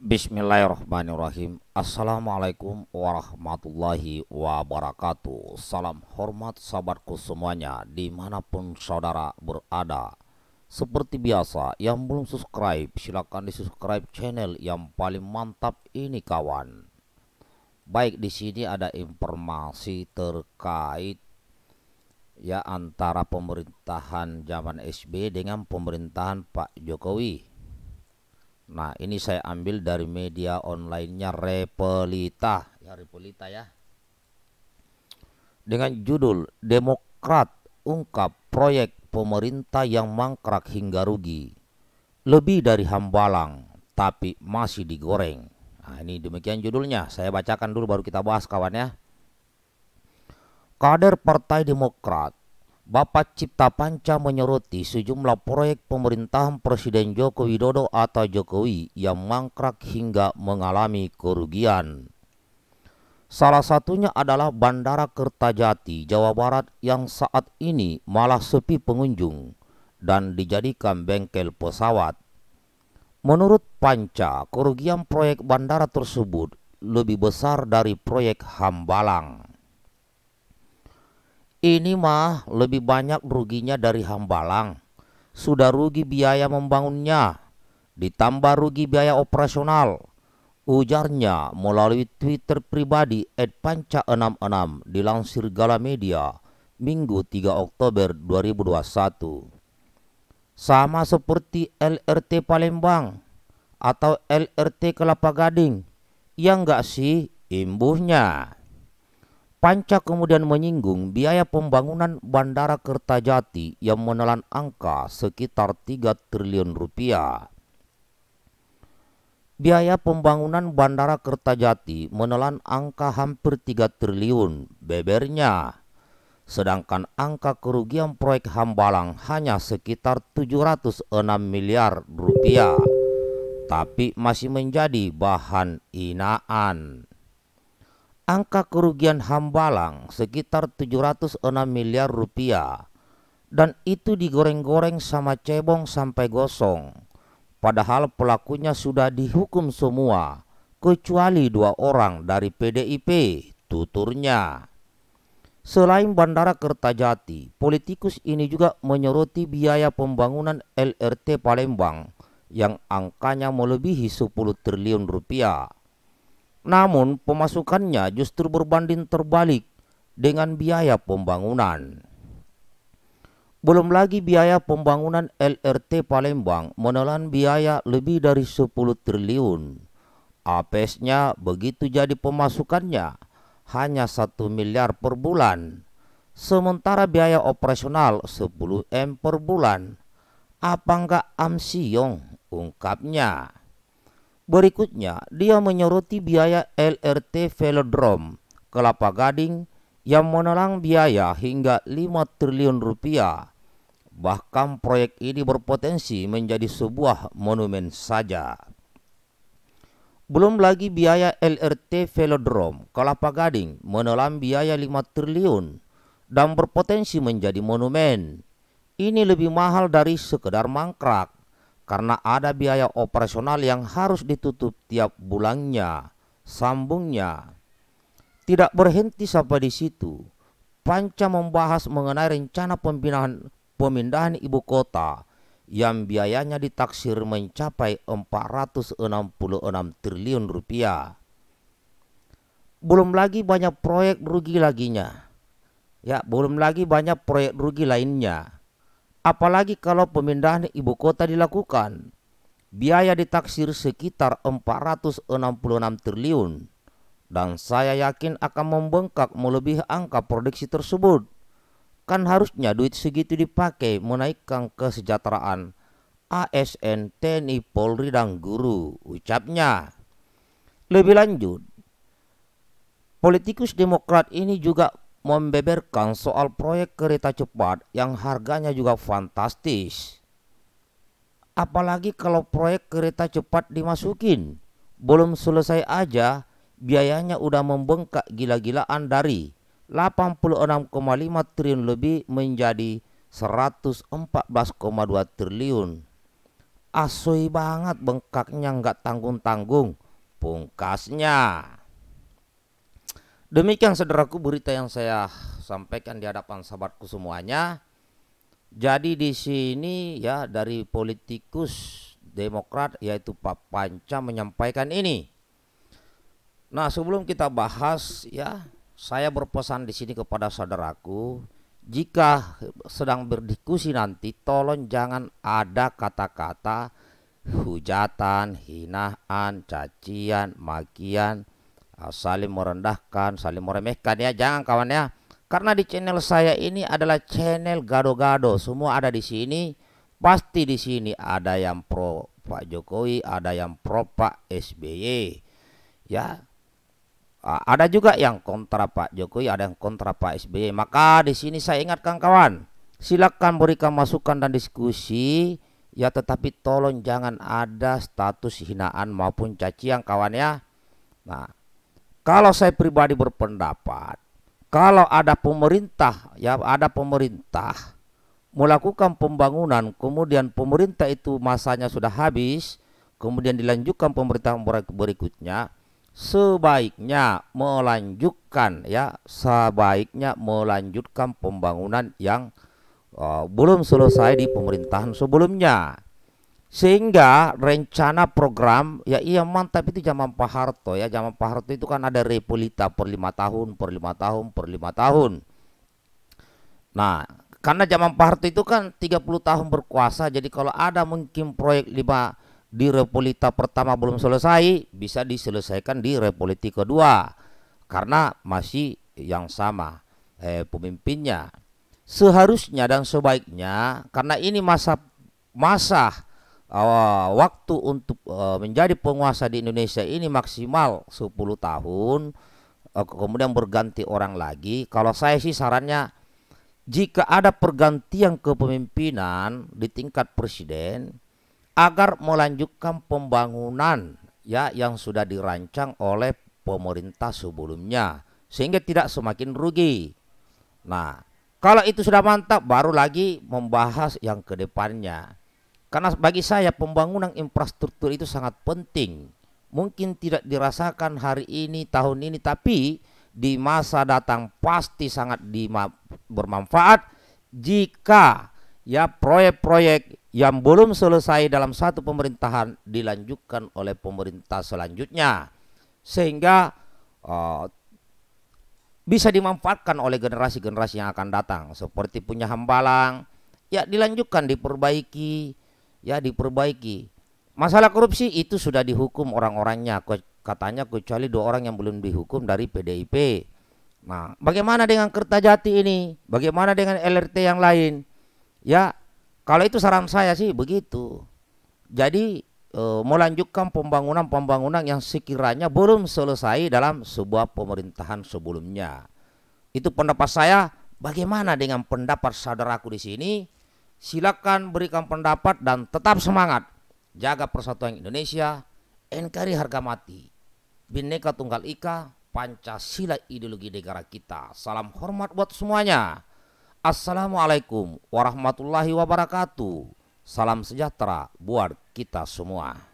Bismillahirrahmanirrahim Assalamualaikum warahmatullahi wabarakatuh Salam hormat sahabatku semuanya Dimanapun saudara berada Seperti biasa yang belum subscribe Silahkan di subscribe channel yang paling mantap ini kawan Baik di sini ada informasi terkait Ya antara pemerintahan zaman SB dengan pemerintahan Pak Jokowi Nah ini saya ambil dari media onlinenya Repelita ya Repelita ya dengan judul Demokrat ungkap proyek pemerintah yang mangkrak hingga rugi lebih dari hambalang tapi masih digoreng nah ini demikian judulnya saya bacakan dulu baru kita bahas kawan ya kader Partai Demokrat Bapak Cipta Panca menyoroti sejumlah proyek pemerintahan Presiden Joko Widodo atau Jokowi yang mangkrak hingga mengalami kerugian. Salah satunya adalah Bandara Kertajati, Jawa Barat yang saat ini malah sepi pengunjung dan dijadikan bengkel pesawat. Menurut Panca, kerugian proyek bandara tersebut lebih besar dari proyek Hambalang. Ini mah lebih banyak ruginya dari Hambalang. Sudah rugi biaya membangunnya, ditambah rugi biaya operasional. Ujarnya melalui Twitter pribadi @panca66 dilansir Gala Media, Minggu 3 Oktober 2021. Sama seperti LRT Palembang atau LRT Kelapa Gading, yang enggak sih imbuhnya Panca kemudian menyinggung biaya pembangunan Bandara Kertajati yang menelan angka sekitar 3 triliun rupiah. Biaya pembangunan Bandara Kertajati menelan angka hampir 3 triliun, bebernya. Sedangkan angka kerugian proyek Hambalang hanya sekitar 706 miliar rupiah. Tapi masih menjadi bahan inaan angka kerugian Hambalang sekitar 706 miliar rupiah dan itu digoreng-goreng sama cebong sampai gosong. Padahal pelakunya sudah dihukum semua, kecuali dua orang dari PDIP, tuturnya. Selain Bandara Kertajati, politikus ini juga menyoroti biaya pembangunan LRT Palembang yang angkanya melebihi 10 triliun rupiah. Namun pemasukannya justru berbanding terbalik dengan biaya pembangunan. Belum lagi biaya pembangunan LRT Palembang menelan biaya lebih dari 10 triliun. APS-nya begitu jadi pemasukannya hanya 1 miliar per bulan. Sementara biaya operasional 10 M per bulan. Apa enggak amsiong ungkapnya. Berikutnya, dia menyoroti biaya LRT Velodrome, Kelapa Gading, yang menelan biaya hingga 5 triliun rupiah. Bahkan proyek ini berpotensi menjadi sebuah monumen saja. Belum lagi biaya LRT Velodrome, Kelapa Gading menelan biaya 5 triliun dan berpotensi menjadi monumen. Ini lebih mahal dari sekedar mangkrak karena ada biaya operasional yang harus ditutup tiap bulannya, sambungnya. Tidak berhenti sampai di situ, Panca membahas mengenai rencana pemindahan, pemindahan ibu kota yang biayanya ditaksir mencapai 466 triliun rupiah. Belum lagi banyak proyek rugi laginya. Ya, belum lagi banyak proyek rugi lainnya Apalagi kalau pemindahan ibu kota dilakukan. Biaya ditaksir sekitar 466 triliun dan saya yakin akan membengkak melebihi angka produksi tersebut. Kan harusnya duit segitu dipakai menaikkan kesejahteraan ASN, TNI, Polri, dan guru, ucapnya. Lebih lanjut, politikus demokrat ini juga membeberkan soal proyek kereta cepat yang harganya juga fantastis. Apalagi kalau proyek kereta cepat dimasukin, belum selesai aja biayanya udah membengkak gila-gilaan dari 86,5 triliun lebih menjadi 114,2 triliun. asoi banget bengkaknya nggak tanggung-tanggung, pungkasnya. Demikian saudaraku berita yang saya sampaikan di hadapan sahabatku semuanya. Jadi di sini ya dari politikus Demokrat yaitu Pak Panca menyampaikan ini. Nah, sebelum kita bahas ya, saya berpesan di sini kepada saudaraku, jika sedang berdiskusi nanti tolong jangan ada kata-kata hujatan, hinaan, cacian, makian Ah, saling merendahkan, saling meremehkan ya. Jangan kawan ya. Karena di channel saya ini adalah channel gado-gado. Semua ada di sini. Pasti di sini ada yang pro Pak Jokowi, ada yang pro Pak SBY. Ya. Ah, ada juga yang kontra Pak Jokowi, ada yang kontra Pak SBY. Maka di sini saya ingatkan kawan, silakan berikan masukan dan diskusi ya tetapi tolong jangan ada status hinaan maupun cacian kawan ya. Nah, kalau saya pribadi berpendapat, kalau ada pemerintah, ya ada pemerintah melakukan pembangunan, kemudian pemerintah itu masanya sudah habis, kemudian dilanjutkan pemerintah berikutnya, sebaiknya melanjutkan ya, sebaiknya melanjutkan pembangunan yang uh, belum selesai di pemerintahan sebelumnya sehingga rencana program ya iya mantap itu zaman Pak Harto ya zaman Pak Harto itu kan ada repolita per lima tahun per lima tahun per lima tahun nah karena zaman Pak Harto itu kan 30 tahun berkuasa jadi kalau ada mungkin proyek lima di repolita pertama belum selesai bisa diselesaikan di repoliti kedua karena masih yang sama eh, pemimpinnya seharusnya dan sebaiknya karena ini masa masa uh, waktu untuk uh, menjadi penguasa di Indonesia ini maksimal 10 tahun uh, kemudian berganti orang lagi kalau saya sih sarannya jika ada pergantian kepemimpinan di tingkat presiden agar melanjutkan pembangunan ya yang sudah dirancang oleh pemerintah sebelumnya sehingga tidak semakin rugi. Nah, kalau itu sudah mantap baru lagi membahas yang kedepannya. Karena bagi saya pembangunan infrastruktur itu sangat penting. Mungkin tidak dirasakan hari ini, tahun ini, tapi di masa datang pasti sangat bermanfaat jika ya proyek-proyek yang belum selesai dalam satu pemerintahan dilanjutkan oleh pemerintah selanjutnya sehingga uh, bisa dimanfaatkan oleh generasi-generasi yang akan datang seperti punya hambalang ya dilanjutkan diperbaiki ya diperbaiki. Masalah korupsi itu sudah dihukum orang-orangnya katanya kecuali dua orang yang belum dihukum dari PDIP. Nah, bagaimana dengan Kertajati ini? Bagaimana dengan LRT yang lain? Ya, kalau itu saran saya sih begitu. Jadi e, melanjutkan pembangunan-pembangunan yang sekiranya belum selesai dalam sebuah pemerintahan sebelumnya. Itu pendapat saya. Bagaimana dengan pendapat saudaraku di sini? Silakan berikan pendapat dan tetap semangat. Jaga persatuan Indonesia, NKRI harga mati. Bineka Tunggal Ika, Pancasila ideologi negara kita. Salam hormat buat semuanya. Assalamualaikum warahmatullahi wabarakatuh. Salam sejahtera buat kita semua.